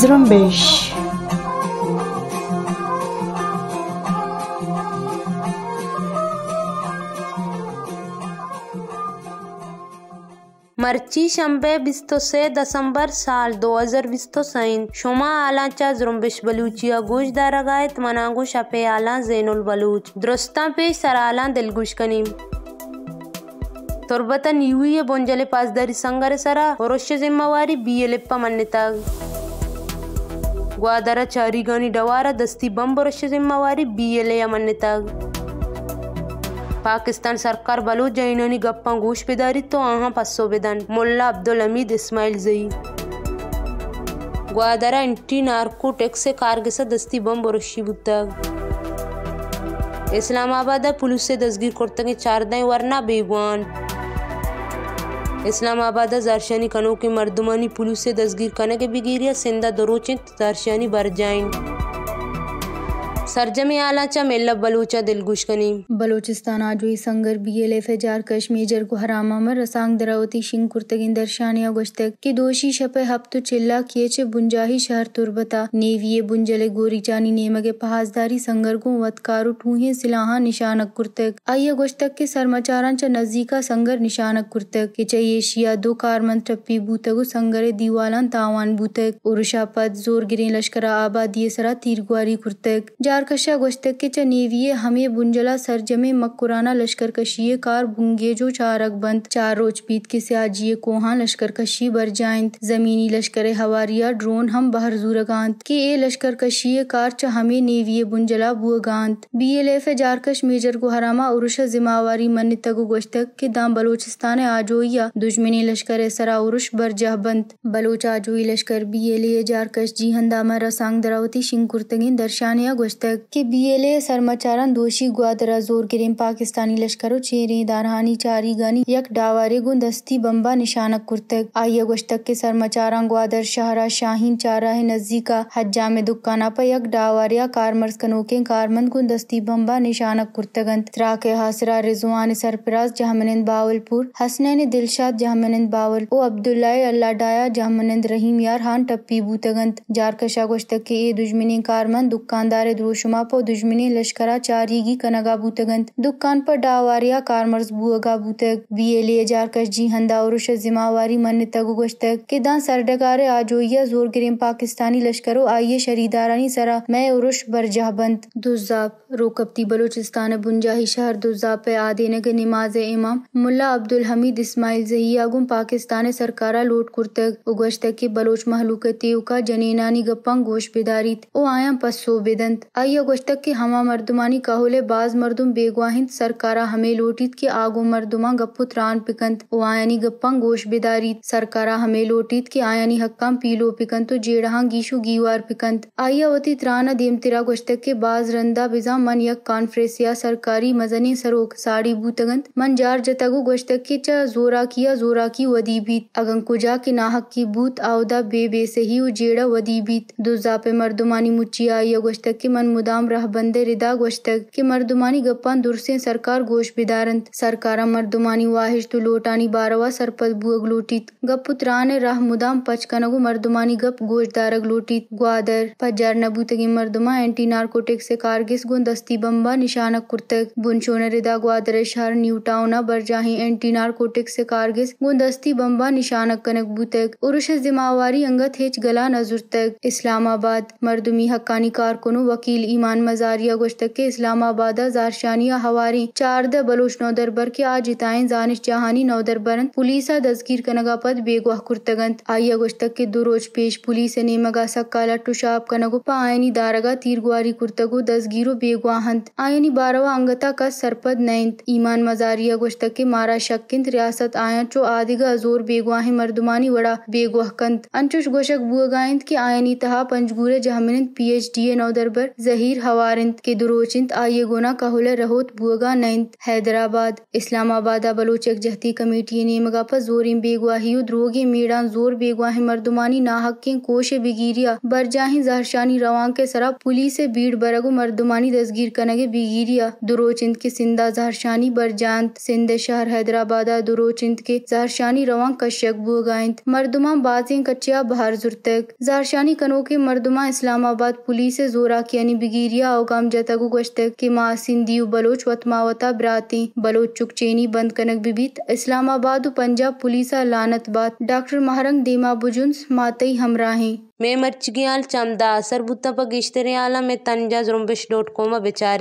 Zrumbeixe मर्चीशंबे बिस्तोसे December साल दो हज़ार बिस्तोसैन शुमा आलाचा जुरम्बिश बलूचिया गुश दारगाय मनागु शफे आला जैनुल बलूच दुरुस्ता पे सराला दिलगुश कनीम तुरबतन यूए बोंजले पासदारी संगर सरा और जिम्मेवारी बी एल एप्पा मन्नेताग ग्वादरा चारीगानी डवारा दस्ती बम बरश जिम्मेवारी B L A Pakistan Pakistan ಸರ್ಕಾರ ಬಲು ಜೈನನಿ ಗಪ್ಪ ಗೂಶ್ ಬಿದಾರಿತ್ತು ಆಹಾ ಪಸ್ಸೋ ಬಿದಾನ್ ಮುಲ್ಲಾ ಅಬ್ದುಲ್ ಹಮೀದ್ ಇಸ್ಮಾಯಿಲ್ ಜಯಿ ग्वादारा एंटी नार्कोटेक्स कारगिसा दस्ती बम बरशी बुद्धा इस्लामाबाद पुलिस से दसगीर करते चार दें वरना बेगवान इस्लामाबाद दर्शनी कनों के मर्दमानी पुलिस से दसगीर करने के बिगिरिया सिंधा दरोचित दर्शनी बर जाएं सरजम आलाचा मेल्लब बलूचा दिलगुशकनी बलूचिस्तान आजोई संगर बी एल एफ एजार कश्मीर जरगो हरामा मर रसांग दरावती शिंग कुर्तगिन दर्शानिया गुश्तक की दोषी शपे हफ्तु चिल्ला किए चे बुंजाही शहर तुर्बता नेविये बुंजले गोरी चानी के पहाजदारी संगर को वतकारु ठूहे सिलाहा निशानक कुर्तक आइया गुश्तक के सरमाचारा च नजदीका संगर निशानक कुर्तक के चाहे एशिया दो कार मन टप्पी बूतगु संगरे दीवालन तावान बूतक उरुशा पद जोर गिरे लश्करा आबादी सरा तीर गुआरी कुर्तक जा कारकशा च चनेविये हमे बुंजला सरजमे मकुराना लश्कर कशिये कार जो चारक बंद चार रोज पीत के सियाजिये कोहा बर जायंत जमीनी लश्कर हवारिया ड्रोन हम बहर जूरगांत के ए लश्कर कशिये कार च हमे नेविये बुंजला बुअगांत बी एल एफ जारकश मेजर गुहरामा उर्श जिमावारी मन तगो गोश्तक के दाम बलोचिस्तान आजोया दुश्मनी लश्कर सरा बर जह बंत बलोच आजोई लश्कर बी एल ए जारकश जी हंदामा रसांग दरावती शिंग कुर्तगिन दर्शानिया गोश्तक कि बीएलए सरमाचारान दोषी गुआ दरा जोर गिरेम पाकिस्तानी लश्करो चेरे दारहानी चारी गानी यक डावारे गुन दस्ती बम्बा निशानक कुर्तक आइया गोश्तक के सरमाचारान ग्वादर शाहरा शाहीन चारा है नजदीका हज्जा में दुकाना पर यक डावारिया कारमर्स कनोके कारमंद गुन दस्ती बम्बा कुर्तक कुर्तगन तराक हासरा रिजवान सरपराज जहामनंद बावलपुर हसनैन दिलशाद जहामनंद बावल ओ अब्दुल्ला अल्लाह डाया जहामनंद रहीम यार हान टप्पी बूतगंत जारकशा गोश्त के ए दुश्मनी कारमंद दुकानदार दोष şuma po düşmini leşkara çarigi kanaga bûtegend dukkan pe davariya karmers bûega bûtek vê lê jarkeş jîhan dawruşa zimawarî mannetegu goştek kêdan serdekarê ajoyiya zor girên Pakistani लश्करो आइए शरीदारानी सरा मैं उरुश बरजाहबंद दुजाब रोकबती बलूचिस्तान बुंजाही शहर दुजाब पे आदेनग नमाज इमाम मुल्ला अब्दुल हमीद इस्माइल जहियागुम पाकिस्तान सरकारा लोट कुर्तक उगश्तक के बलोच महलूकती उका जनेनानी गप्पंग गोश बेदारित ओ आया पसो बेदंत आई ईराई अगोश्तक की हमा मर्दुमानी कहोले बाज मर्दुम बेगवाहिंद सरकारा हमें लोटित के आगो मर्दुमा गप्पुत रान पिकंत वायनी गप्पं गोश बेदारी सरकारा हमें लोटित के आयानी हक्का पीलो पिकंत तो जेड़हा गीशु गीवार पिकंत आइया वती त्राना देम तिरा गोश्तक के बाज रंदा बिजा मन यक कॉन्फ्रेसिया सरकारी मजनी सरोक साड़ी बूतगंत मन जार जतगु गोश्तक के चा जोरा किया जोरा की वदी भीत अगं कुजा के नाहक की बूत आउदा बे बे से ही उजेड़ा वदी भीत दुजा पे मर्दुमानी मुच्ची आई गोश्तक के मन ಮುದಾಮ್ ರಹ ಬಂದೆ ರಿದಾ ಗೊಶ್ತಗ್ कि मर्दुमानी गप्पान दुरसे सरकार गोश बिदारंत सरकारा मर्दुमानी वाहिश तो लोटानी बारवा सरपद बुअग लोटित गपुत राने राह मुदाम पचकनगु मर्दुमानी गप गोश दारग लोटित ग्वादर पजार नबू तगे मर्दुमा एंटी नार्कोटिक से कारगिस गुन दस्ती बम्बा निशानक कुर्तक बुनचोन रिदा ग्वादर शहर न्यू बर बरजाही एंटी नार्कोटिक से कारगिस गुन दस्ती बम्बा निशानक कनक बुतक उरुश जिमावारी अंगत हेच गला नजुर तक इस्लामाबाद मरदुमी हक्कानी कारकुनु वकील ईमान मजारिया गुश्तक इस्लामाबादा जारशानिया हवारी चारदा बलोच नौदरबर के आज इताइन जानिश जहानी नौदरबर पुलिस दसगीर कनगा पद बेगवाह कुर्तगंत आइया गुश्तक के दो रोज पेश पुलिस ने मगा सक्काला टुशाब कनगो पायनी दारगा तीरगुआरी कुर्तगो दसगीरो बेगवाहंत आयनी बारवा अंगता का सरपद नयंत ईमान मजारिया गुश्तक के मारा शक्किंत रियासत आया चो आदिगा जोर बेगवाह मर्दुमानी वड़ा बेगवाह कंत अंचुश गोशक बुअगायंत के आयनी तहा पंजगूरे जहमिनंत पी एच डी ए नौदरबर जही शहीर हवारंत के दुरोचिंत आये गुना कहल रहोत बुआगा नैंत हैदराबाद इस्लामाबाद बलोचक जहती कमेटी ने मगापा जोर बेगवा हियु द्रोगे मेड़ा जोर बेगवा मर्दुमानी नाहक के कोश बिगिरिया बरजाही जहरशानी रवान के सरा पुलिस भीड़ बरगो मर्दुमानी दसगीर कनगे बिगिरिया दुरोचिंत के सिंधा जहरशानी बरजांत सिंध शहर हैदराबाद दुरोचिंत के जहरशानी रवान कश्यक बुगायंत मर्दुमा बाजें कच्चिया बहार जुर्तक जहरशानी कनो के मर्दुमा इस्लामाबाद पुलिस जोरा की बिगिरिया अवगाम जतगु गश्त के माँ सिंधी बलोच वतमावता बराती बलोच चुक चेनी बंद कनक बिबित इस्लामाबाद पंजाब पुलिस लानत बात डॉक्टर महारंग देमा बुजुन मातई हमराहे मैं मर्च गया चमदा सरबुत्ता पगिश्तरे आला में तंजा जुम्बिश डॉट कॉम बेचारे